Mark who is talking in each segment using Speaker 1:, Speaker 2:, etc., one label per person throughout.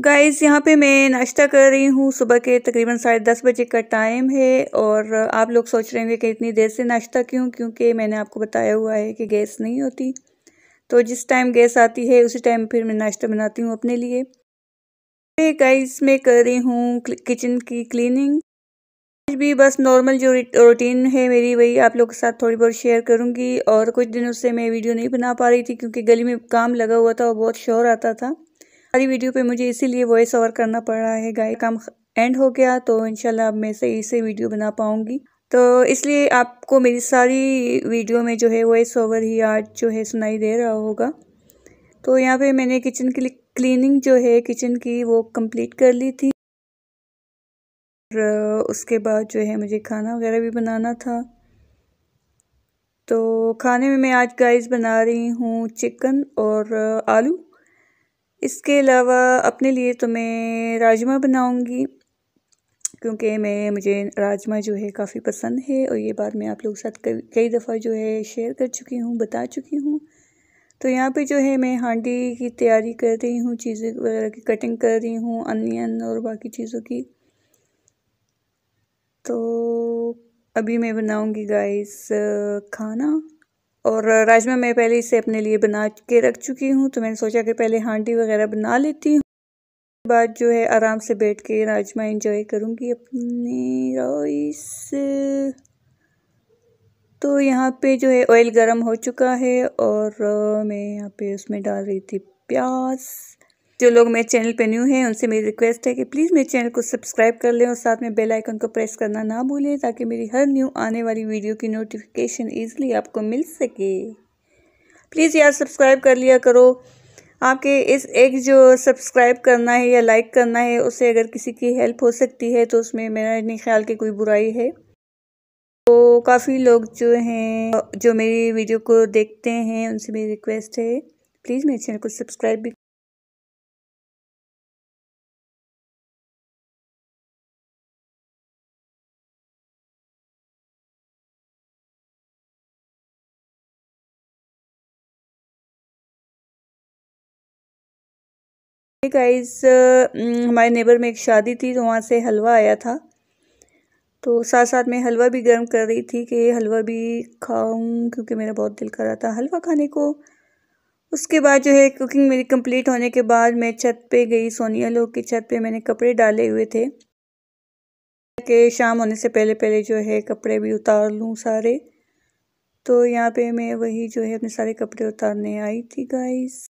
Speaker 1: guys यहाँ पे मैं नाश्ता कर रही हूँ सुबह के तकरीबन साढ़े दस बजे का टाइम है और आप लोग सोच रहे होंगे कि इतनी देर से नाश्ता क्यों क्योंकि मैंने आपको बताया हुआ है कि गैस नहीं होती तो जिस टाइम गैस आती है उसी टाइम फिर मैं नाश्ता बनाती हूँ अपने लिए गाइस मैं कर रही हूँ किचन की क्लिनिंग आज भी बस नॉर्मल जो रूटीन है मेरी वही आप लोग के साथ थोड़ी बहुत शेयर करूँगी और कुछ दिनों से मैं वीडियो नहीं बना पा रही थी क्योंकि गली में काम लगा हुआ था और बहुत शोर आता था सारी वीडियो पे मुझे इसीलिए वॉइस ओवर करना पड़ रहा है गाय काम एंड हो गया तो इनशाला अब मैं सही से वीडियो बना पाऊँगी तो इसलिए आपको मेरी सारी वीडियो में जो है वॉइस ओवर ही आज जो है सुनाई दे रहा होगा तो यहाँ पे मैंने किचन के लिए क्लीनिंग जो है किचन की वो कंप्लीट कर ली थी और उसके बाद जो है मुझे खाना वगैरह भी बनाना था तो खाने में मैं आज गाइस बना रही हूँ चिकन और आलू इसके अलावा अपने लिए तो मैं राजमा बनाऊँगी क्योंकि मैं मुझे राजमा जो है काफ़ी पसंद है और ये बात मैं आप लोगों के साथ कई दफ़ा जो है शेयर कर चुकी हूँ बता चुकी हूँ तो यहाँ पे जो है मैं हांडी की तैयारी कर रही हूँ चीज़ें वगैरह की कटिंग कर रही हूँ अनियन और बाकी चीज़ों की तो अभी मैं बनाऊँगी गाइस खाना और राजमा मैं पहले इसे अपने लिए बना के रख चुकी हूँ तो मैंने सोचा कि पहले हांडी वगैरह बना लेती हूँ बाद जो है आराम से बैठ के राजमा इंजॉय करूँगी अपनी राइस तो यहाँ पे जो है ऑयल गरम हो चुका है और मैं यहाँ पे उसमें डाल रही थी प्याज जो लोग मेरे चैनल पे न्यू हैं उनसे मेरी रिक्वेस्ट है कि प्लीज़ मेरे चैनल को सब्सक्राइब कर लें और साथ में बेल आइकन को प्रेस करना ना भूलें ताकि मेरी हर न्यू आने वाली वीडियो की नोटिफिकेशन ईजिली आपको मिल सके प्लीज़ यार सब्सक्राइब कर लिया करो आपके इस एक जो सब्सक्राइब करना है या लाइक करना है उससे अगर किसी की हेल्प हो सकती है तो उसमें मेरा नहीं ख्याल की कोई बुराई है तो काफ़ी लोग जो हैं जो मेरी वीडियो को देखते हैं उनसे मेरी रिक्वेस्ट है प्लीज़ मेरे चैनल को सब्सक्राइब भी गाइस uh, mm, हमारे नेबर में एक शादी थी तो वहाँ से हलवा आया था तो साथ साथ में हलवा भी गर्म कर रही थी कि हलवा भी खाऊं क्योंकि मेरा बहुत दिल कर रहा था हलवा खाने को उसके बाद जो है कुकिंग मेरी कंप्लीट होने के बाद मैं छत पे गई सोनिया लोग की छत पे मैंने कपड़े डाले हुए थे कि शाम होने से पहले पहले जो है कपड़े भी उतार लूँ सारे तो यहाँ पर मैं वही जो है अपने सारे कपड़े उतारने आई थी गाइस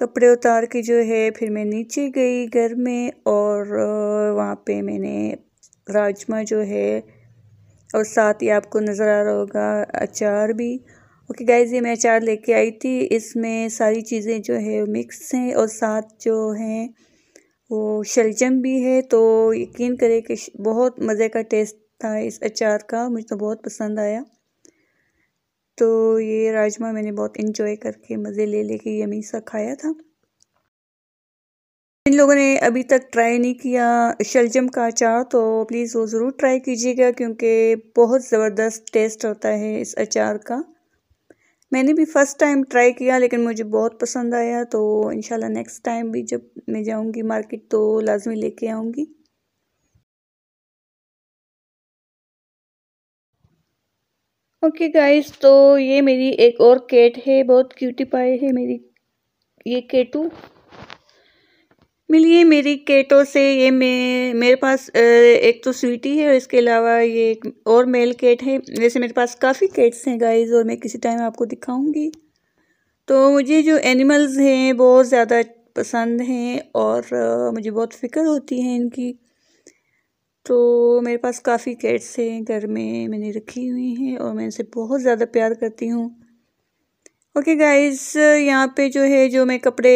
Speaker 1: कपड़े उतार के जो है फिर मैं नीचे गई घर में और वहाँ पे मैंने राजमा जो है और साथ ही आपको नज़र आ रहा होगा अचार भी ओके गाइज ये मैं अचार लेके आई थी इसमें सारी चीज़ें जो है मिक्स हैं और साथ जो हैं वो शलजम भी है तो यकीन करें कि बहुत मज़े का टेस्ट था इस अचार का मुझे तो बहुत पसंद आया तो ये राजमा मैंने बहुत इन्जॉय करके मज़े ले लेके यमी सा खाया था इन लोगों ने अभी तक ट्राई नहीं किया शलजम का अचार तो प्लीज़ वो ज़रूर ट्राई कीजिएगा क्योंकि बहुत ज़बरदस्त टेस्ट होता है इस अचार का मैंने भी फ़र्स्ट टाइम ट्राई किया लेकिन मुझे बहुत पसंद आया तो इन नेक्स्ट टाइम भी जब मैं जाऊँगी मार्केट तो लाजमी लेके आऊँगी ओके okay गाइस तो ये मेरी एक और केट है बहुत क्यूटी पाए है मेरी ये केटू मिलिए मेरी केटों से ये मैं मेरे पास एक तो स्वीटी है और इसके अलावा ये एक और मेल केट है वैसे मेरे पास काफ़ी केट्स हैं गाइस और मैं किसी टाइम आपको दिखाऊंगी तो मुझे जो एनिमल्स हैं बहुत ज़्यादा पसंद हैं और मुझे बहुत फ़िक्र होती है इनकी तो मेरे पास काफ़ी कैट्स हैं घर में मैंने रखी हुई हैं और मैं इनसे बहुत ज़्यादा प्यार करती हूँ ओके गाइस यहाँ पे जो है जो मैं कपड़े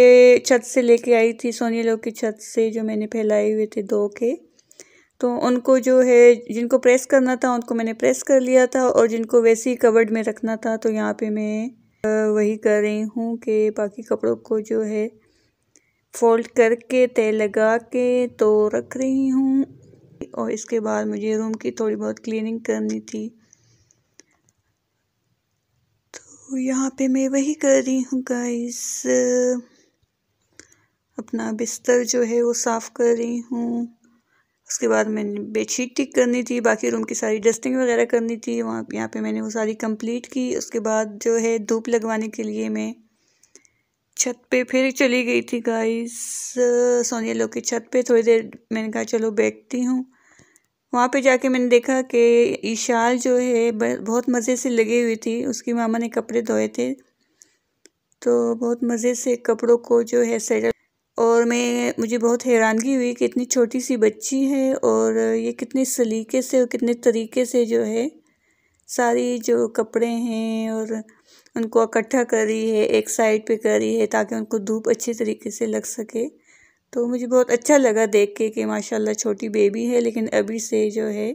Speaker 1: छत से लेके आई थी सोनिया लोग की छत से जो मैंने फैलाए हुए थे दो के तो उनको जो है जिनको प्रेस करना था उनको मैंने प्रेस कर लिया था और जिनको वैसे ही कवर्ड में रखना था तो यहाँ पे मैं वही कर रही हूँ कि बाकी कपड़ों को जो है फोल्ड करके तय लगा के तो रख रही हूँ और इसके बाद मुझे रूम की थोड़ी बहुत क्लीनिंग करनी थी तो यहाँ पे मैं वही कर रही हूँ गाइस अपना बिस्तर जो है वो साफ़ कर रही हूँ उसके बाद मैंने बेडशीट ठीक करनी थी बाकी रूम की सारी डस्टिंग वगैरह करनी थी वहाँ यहाँ पे मैंने वो सारी कंप्लीट की उसके बाद जो है धूप लगवाने के लिए मैं छत पे फिर चली गई थी गाइस सोनिया लोग की छत पे थोड़ी देर मैंने कहा चलो बैठती हूँ वहाँ पे जाके मैंने देखा कि ईशाल जो है बहुत मज़े से लगी हुई थी उसकी मामा ने कपड़े धोए थे तो बहुत मज़े से कपड़ों को जो है सेटल और मैं मुझे बहुत हैरानगी हुई कि इतनी छोटी सी बच्ची है और ये कितने सलीके से और कितने तरीके से जो है सारी जो कपड़े हैं और उनको इकट्ठा कर रही है एक साइड पे कर रही है ताकि उनको धूप अच्छे तरीके से लग सके तो मुझे बहुत अच्छा लगा देख के कि माशाल्लाह छोटी बेबी है लेकिन अभी से जो है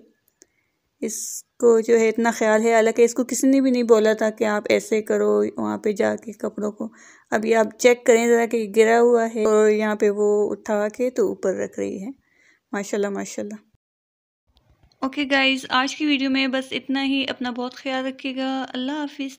Speaker 1: इसको जो है इतना ख्याल है हालांकि इसको किसी ने भी नहीं बोला था कि आप ऐसे करो वहाँ पे जाके कपड़ों को अभी आप चेक करें ज़रा कि गिरा हुआ है और यहाँ पे वो उठा के तो ऊपर रख रही है माशाल्लाह माशाल्लाह ओके गाइज गाइस आज की वीडियो में बस इतना ही अपना बहुत ख्याल रखिएगा अल्लाह हाफिज़